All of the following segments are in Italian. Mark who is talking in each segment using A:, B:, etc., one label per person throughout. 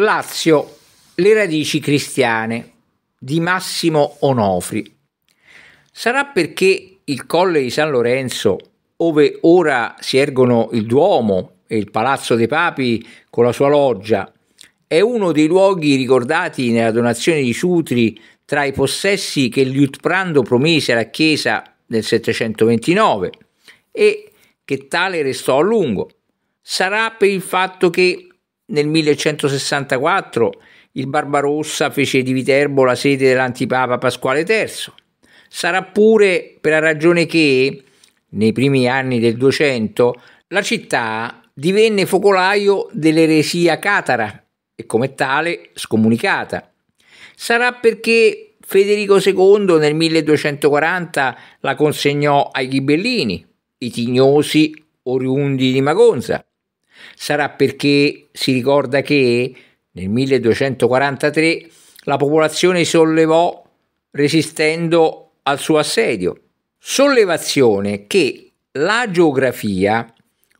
A: Lazio, le radici cristiane di Massimo Onofri. Sarà perché il Colle di San Lorenzo, ove ora si ergono il Duomo e il Palazzo dei Papi con la sua loggia, è uno dei luoghi ricordati nella donazione di Sutri tra i possessi che Liutprando promise alla Chiesa nel 729 e che tale restò a lungo. Sarà per il fatto che nel 1164 il Barbarossa fece di Viterbo la sede dell'antipapa Pasquale III. Sarà pure per la ragione che, nei primi anni del 200, la città divenne focolaio dell'eresia catara e come tale scomunicata. Sarà perché Federico II nel 1240 la consegnò ai ghibellini, i tignosi oriundi di Magonza, Sarà perché si ricorda che nel 1243 la popolazione sollevò resistendo al suo assedio. Sollevazione che la geografia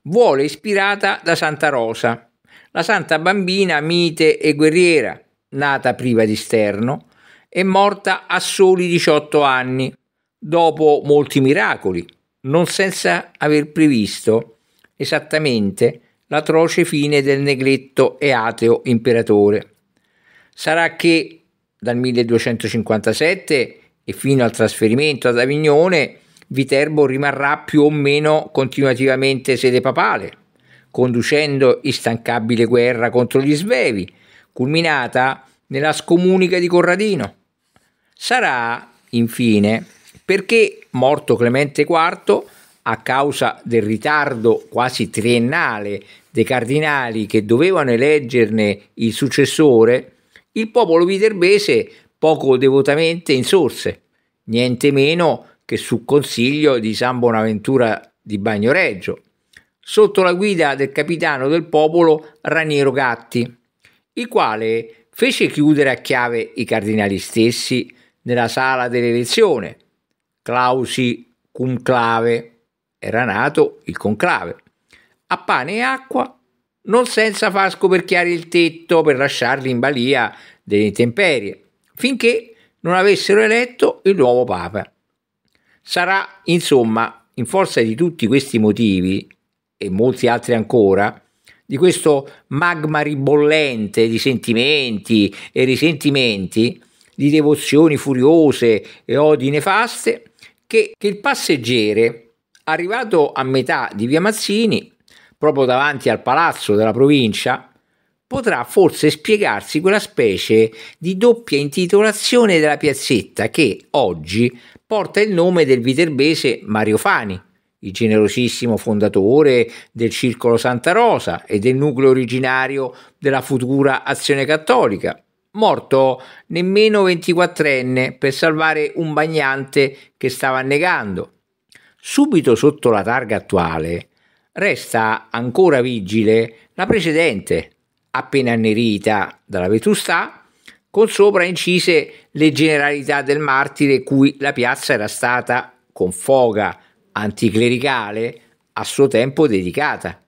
A: vuole ispirata da Santa Rosa, la santa bambina mite e guerriera, nata priva di sterno e morta a soli 18 anni, dopo molti miracoli, non senza aver previsto esattamente l'atroce fine del negletto e ateo imperatore. Sarà che dal 1257 e fino al trasferimento ad Avignone Viterbo rimarrà più o meno continuativamente sede papale, conducendo instancabile guerra contro gli Svevi, culminata nella scomunica di Corradino. Sarà, infine, perché, morto Clemente IV, a causa del ritardo quasi triennale dei cardinali che dovevano eleggerne il successore, il popolo viterbese poco devotamente insorse, niente meno che su consiglio di San Bonaventura di Bagnoreggio, sotto la guida del capitano del popolo Raniero Gatti, il quale fece chiudere a chiave i cardinali stessi nella sala dell'elezione, clausi cum clave, era nato il conclave. A pane e acqua, non senza far scoperchiare il tetto per lasciarli in balia delle intemperie, finché non avessero eletto il nuovo papa. Sarà, insomma, in forza di tutti questi motivi, e molti altri ancora, di questo magma ribollente di sentimenti e risentimenti, di devozioni furiose e odi nefaste, che, che il passeggere Arrivato a metà di via Mazzini, proprio davanti al palazzo della provincia, potrà forse spiegarsi quella specie di doppia intitolazione della piazzetta che oggi porta il nome del viterbese Mario Fani, il generosissimo fondatore del Circolo Santa Rosa e del nucleo originario della futura Azione Cattolica, morto nemmeno 24enne per salvare un bagnante che stava annegando Subito sotto la targa attuale resta ancora vigile la precedente, appena annerita dalla vetustà, con sopra incise le generalità del martire cui la piazza era stata, con foga anticlericale, a suo tempo dedicata,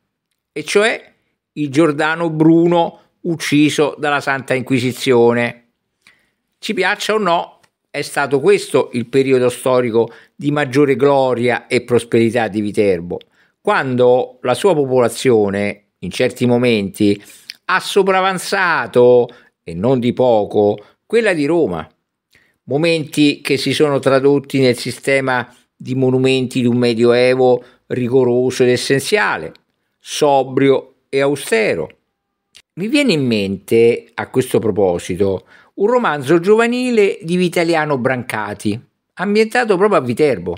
A: e cioè il Giordano Bruno ucciso dalla Santa Inquisizione. Ci piaccia o no, è stato questo il periodo storico di maggiore gloria e prosperità di Viterbo, quando la sua popolazione, in certi momenti, ha sopravanzato, e non di poco, quella di Roma. Momenti che si sono tradotti nel sistema di monumenti di un medioevo rigoroso ed essenziale, sobrio e austero. Mi viene in mente, a questo proposito, un romanzo giovanile di Vitaliano Brancati, ambientato proprio a Viterbo,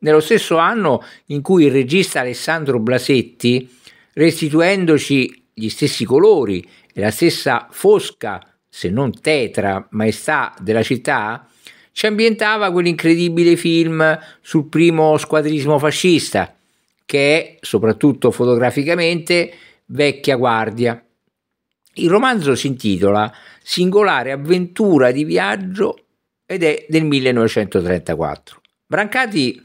A: nello stesso anno in cui il regista Alessandro Blasetti, restituendoci gli stessi colori e la stessa fosca, se non tetra, maestà della città, ci ambientava quell'incredibile film sul primo squadrismo fascista, che è, soprattutto fotograficamente, vecchia guardia. Il romanzo si intitola Singolare avventura di viaggio ed è del 1934. Brancati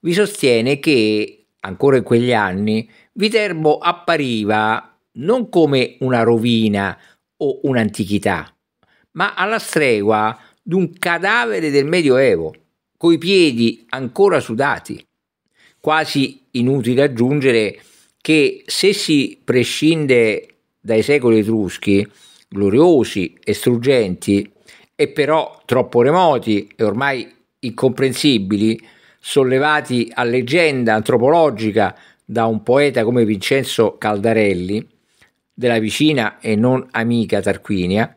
A: vi sostiene che, ancora in quegli anni, Viterbo appariva non come una rovina o un'antichità, ma alla stregua di un cadavere del Medioevo, coi piedi ancora sudati. Quasi inutile aggiungere che se si prescinde dai secoli etruschi, gloriosi e struggenti, e però troppo remoti e ormai incomprensibili, sollevati a leggenda antropologica da un poeta come Vincenzo Caldarelli, della vicina e non amica Tarquinia,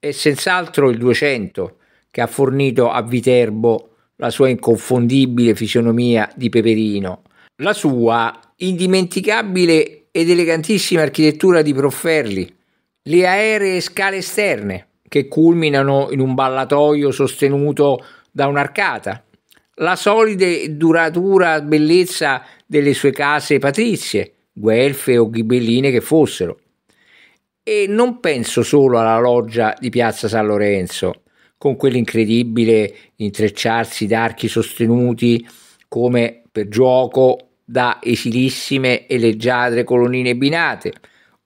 A: è senz'altro il 200 che ha fornito a Viterbo la sua inconfondibile fisionomia di Peperino, la sua indimenticabile ed elegantissima architettura di Profferli, le aeree scale esterne che culminano in un ballatoio sostenuto da un'arcata, la solida e duratura bellezza delle sue case patrizie, guelfe o ghibelline che fossero. E non penso solo alla loggia di Piazza San Lorenzo, con quell'incredibile intrecciarsi d'archi sostenuti come per gioco da esilissime e leggiadre colonnine binate,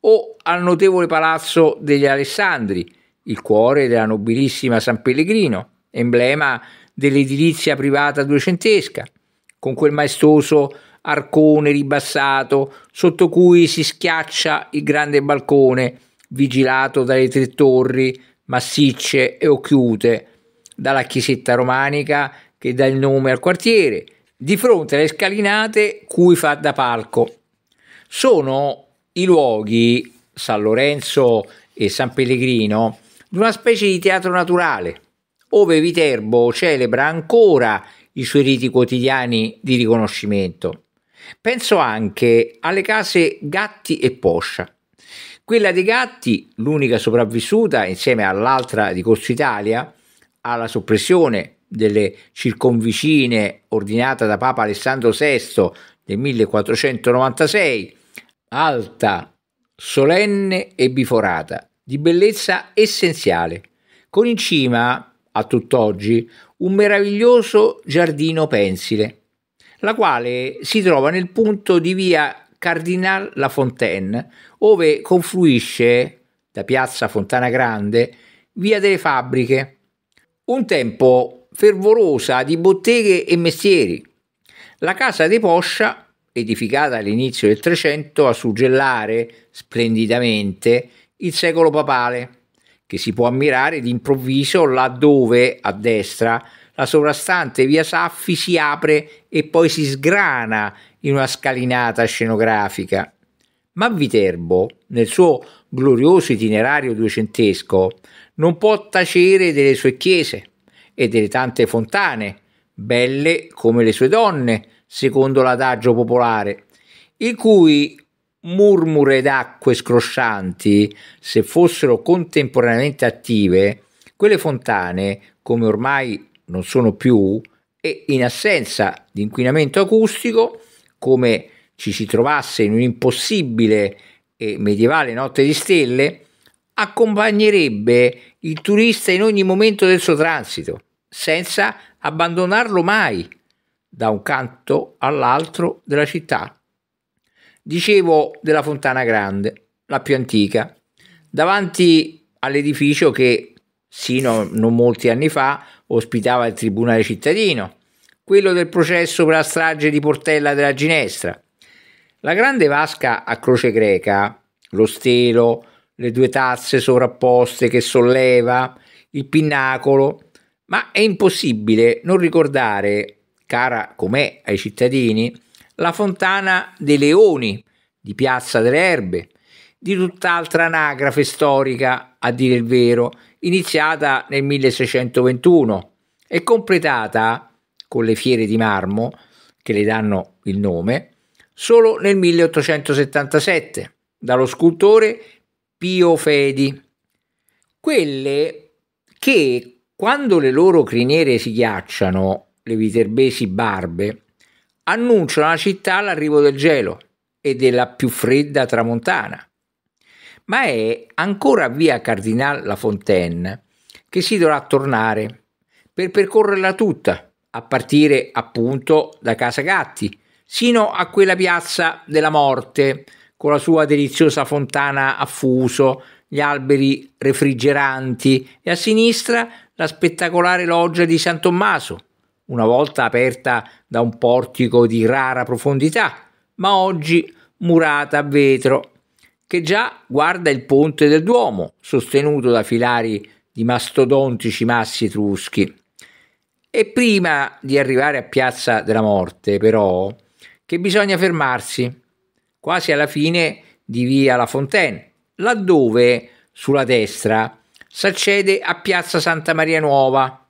A: o al notevole palazzo degli Alessandri, il cuore della nobilissima San Pellegrino, emblema dell'edilizia privata duecentesca, con quel maestoso arcone ribassato sotto cui si schiaccia il grande balcone, vigilato dalle tre torri massicce e occhiute, dalla chiesetta romanica che dà il nome al quartiere, di fronte alle scalinate cui fa da palco. Sono i luoghi San Lorenzo e San Pellegrino di una specie di teatro naturale, ove Viterbo celebra ancora i suoi riti quotidiani di riconoscimento. Penso anche alle case Gatti e Poscia. Quella dei Gatti, l'unica sopravvissuta insieme all'altra di Corso Italia, alla soppressione delle circonvicine ordinata da Papa Alessandro VI nel 1496, alta, solenne e biforata, di bellezza essenziale, con in cima, a tutt'oggi, un meraviglioso giardino pensile, la quale si trova nel punto di via Cardinal La Fontaine, ove confluisce da piazza Fontana Grande via delle fabbriche. Un tempo fervorosa di botteghe e mestieri. La casa dei Poscia, edificata all'inizio del Trecento, a suggellare splendidamente il secolo papale, che si può ammirare d'improvviso laddove, a destra, la sovrastante via Saffi si apre e poi si sgrana in una scalinata scenografica. Ma Viterbo, nel suo glorioso itinerario duecentesco, non può tacere delle sue chiese e delle tante fontane, belle come le sue donne, secondo l'adagio popolare, i cui murmure d'acque scroscianti, se fossero contemporaneamente attive, quelle fontane, come ormai non sono più, e in assenza di inquinamento acustico, come ci si trovasse in un'impossibile e medievale notte di stelle, accompagnerebbe il turista in ogni momento del suo transito senza abbandonarlo mai da un canto all'altro della città. Dicevo della Fontana Grande, la più antica, davanti all'edificio che sino a non molti anni fa ospitava il Tribunale cittadino, quello del processo per la strage di Portella della Ginestra. La grande vasca a croce greca, lo stelo, le due tazze sovrapposte che solleva, il pinnacolo, ma è impossibile non ricordare, cara com'è ai cittadini, la fontana dei leoni di Piazza delle Erbe, di tutt'altra anagrafe storica, a dire il vero, iniziata nel 1621 e completata con le fiere di marmo che le danno il nome solo nel 1877 dallo scultore Pio Fedi. Quelle che quando le loro criniere si ghiacciano, le viterbesi barbe annunciano alla città l'arrivo del gelo e della più fredda tramontana. Ma è ancora via Cardinal La Fontaine che si dovrà tornare per percorrerla tutta, a partire appunto da Casa Gatti, sino a quella piazza della morte, con la sua deliziosa fontana a fuso, gli alberi refrigeranti e a sinistra la spettacolare loggia di San Tommaso, una volta aperta da un portico di rara profondità, ma oggi murata a vetro, che già guarda il ponte del Duomo, sostenuto da filari di mastodontici massi etruschi. E prima di arrivare a Piazza della Morte, però, che bisogna fermarsi, quasi alla fine di via La Fontaine, laddove sulla destra s'accede a Piazza Santa Maria Nuova,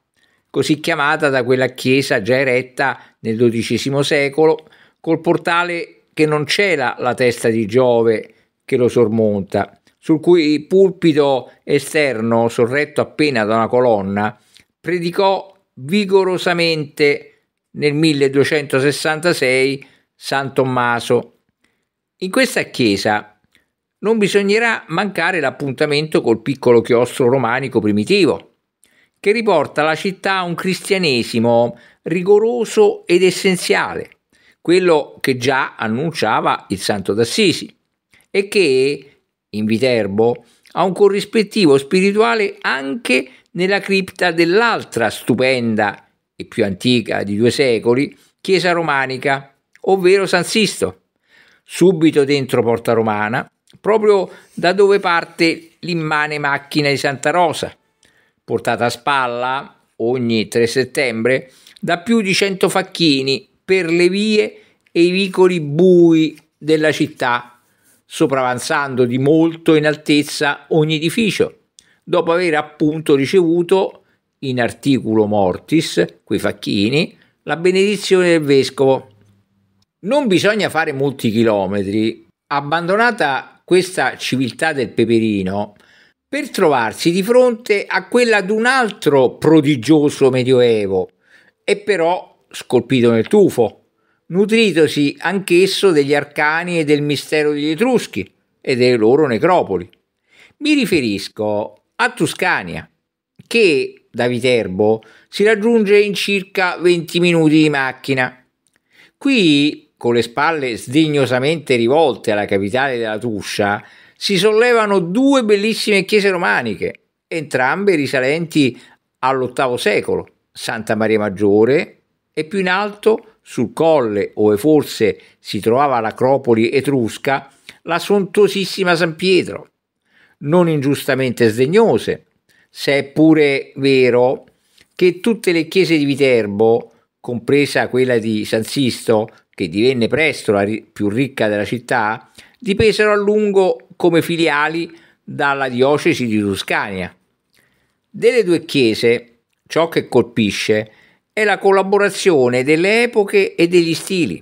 A: così chiamata da quella chiesa già eretta nel XII secolo, col portale che non c'era la testa di Giove che lo sormonta, sul cui pulpito esterno, sorretto appena da una colonna, predicò vigorosamente nel 1266 San Tommaso. In questa chiesa non bisognerà mancare l'appuntamento col piccolo chiostro romanico primitivo, che riporta la città a un cristianesimo rigoroso ed essenziale, quello che già annunciava il Santo d'Assisi, e che, in Viterbo, ha un corrispettivo spirituale anche nella cripta dell'altra stupenda e più antica di due secoli chiesa romanica, ovvero San Sisto. Subito dentro Porta Romana proprio da dove parte l'immane macchina di Santa Rosa, portata a spalla ogni 3 settembre da più di 100 facchini per le vie e i vicoli bui della città, sopravanzando di molto in altezza ogni edificio, dopo aver appunto ricevuto in articolo mortis, quei facchini, la benedizione del vescovo. Non bisogna fare molti chilometri. Abbandonata questa civiltà del peperino per trovarsi di fronte a quella di un altro prodigioso medioevo, e però scolpito nel tufo, nutritosi anch'esso degli arcani e del mistero degli Etruschi e delle loro necropoli. Mi riferisco a Tuscania, che da Viterbo si raggiunge in circa 20 minuti di macchina. Qui con le spalle sdegnosamente rivolte alla capitale della Tuscia, si sollevano due bellissime chiese romaniche, entrambe risalenti all'VIII secolo, Santa Maria Maggiore e più in alto, sul colle ove forse si trovava l'acropoli etrusca, la sontuosissima San Pietro, non ingiustamente sdegnose, se è pure vero che tutte le chiese di Viterbo, compresa quella di San Sisto, che divenne presto la ri- più ricca della città, dipesero a lungo come filiali dalla diocesi di Tuscania. Delle due chiese, ciò che colpisce è la collaborazione delle epoche e degli stili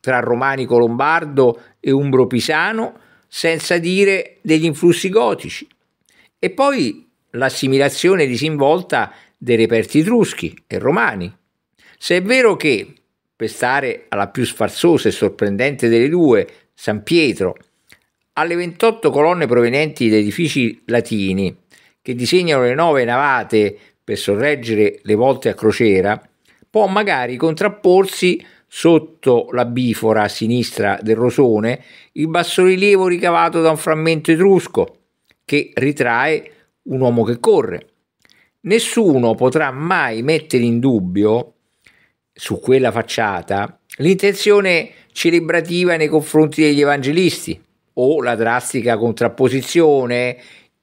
A: tra romanico lombardo e umbro pisano, senza dire degli influssi gotici. E poi l'assimilazione disinvolta dei reperti etruschi e romani. Se è vero che per stare alla più sfarzosa e sorprendente delle due, San Pietro, alle 28 colonne provenienti da edifici latini che disegnano le nove navate per sorreggere le volte a crociera, può magari contrapporsi sotto la bifora a sinistra del rosone il bassorilievo ricavato da un frammento etrusco che ritrae un uomo che corre. Nessuno potrà mai mettere in dubbio su quella facciata l'intenzione celebrativa nei confronti degli evangelisti o la drastica contrapposizione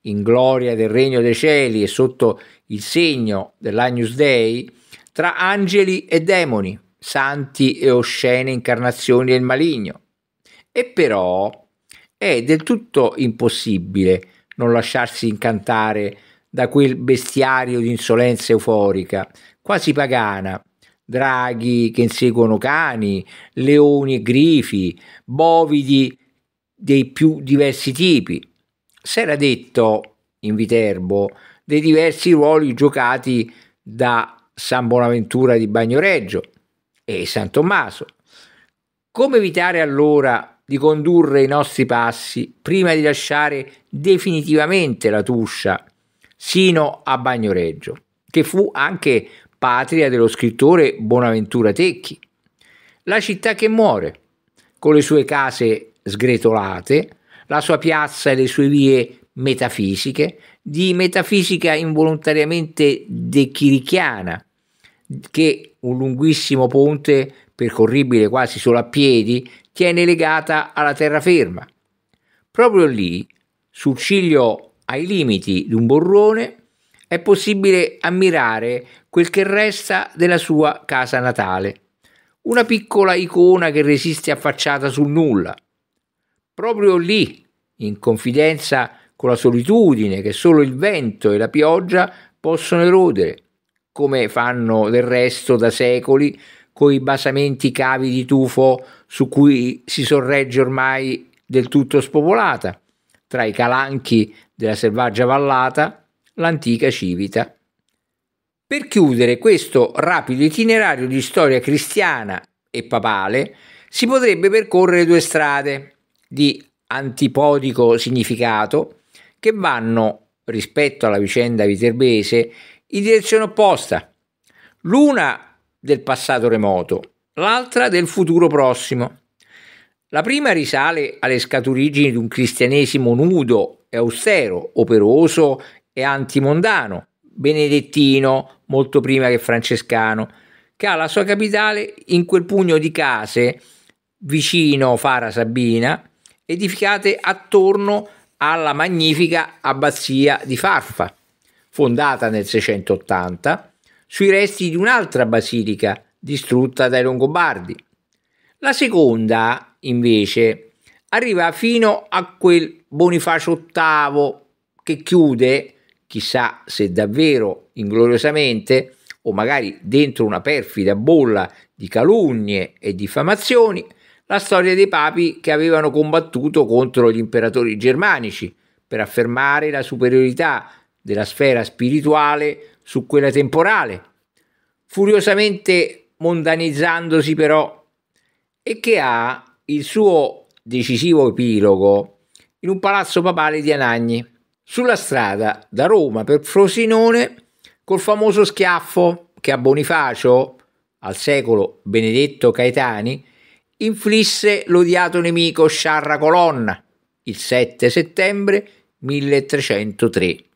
A: in gloria del regno dei cieli e sotto il segno dell'Agnus Dei tra angeli e demoni, santi e oscene incarnazioni del maligno. E però è del tutto impossibile non lasciarsi incantare da quel bestiario di insolenza euforica, quasi pagana, draghi che inseguono cani, leoni e grifi, bovidi dei più diversi tipi. S'era detto in Viterbo dei diversi ruoli giocati da San Bonaventura di Bagnoreggio e San Tommaso. Come evitare allora di condurre i nostri passi prima di lasciare definitivamente la Tuscia sino a Bagnoreggio, che fu anche patria dello scrittore Bonaventura Tecchi. La città che muore, con le sue case sgretolate, la sua piazza e le sue vie metafisiche, di metafisica involontariamente dechirichiana, che un lunghissimo ponte, percorribile quasi solo a piedi, tiene legata alla terraferma. Proprio lì, sul ciglio ai limiti di un borrone, è possibile ammirare quel che resta della sua casa natale, una piccola icona che resiste affacciata sul nulla. Proprio lì, in confidenza con la solitudine che solo il vento e la pioggia possono erodere, come fanno del resto da secoli coi basamenti cavi di tufo su cui si sorregge ormai del tutto spopolata, tra i calanchi della selvaggia vallata l'antica Civita. Per chiudere questo rapido itinerario di storia cristiana e papale, si potrebbe percorrere due strade di antipodico significato che vanno, rispetto alla vicenda viterbese, in direzione opposta, l'una del passato remoto, l'altra del futuro prossimo. La prima risale alle scaturigini di un cristianesimo nudo e austero, operoso è antimondano, benedettino, molto prima che francescano, che ha la sua capitale in quel pugno di case vicino Fara Sabina, edificate attorno alla magnifica abbazia di Farfa, fondata nel 680 sui resti di un'altra basilica distrutta dai Longobardi. La seconda, invece, arriva fino a quel Bonifacio VIII che chiude chissà se davvero ingloriosamente o magari dentro una perfida bolla di calunnie e diffamazioni, la storia dei papi che avevano combattuto contro gli imperatori germanici per affermare la superiorità della sfera spirituale su quella temporale, furiosamente mondanizzandosi però, e che ha il suo decisivo epilogo in un palazzo papale di Anagni sulla strada da Roma per Frosinone col famoso schiaffo che a Bonifacio, al secolo Benedetto Caetani, inflisse l'odiato nemico Sciarra Colonna il 7 settembre 1303.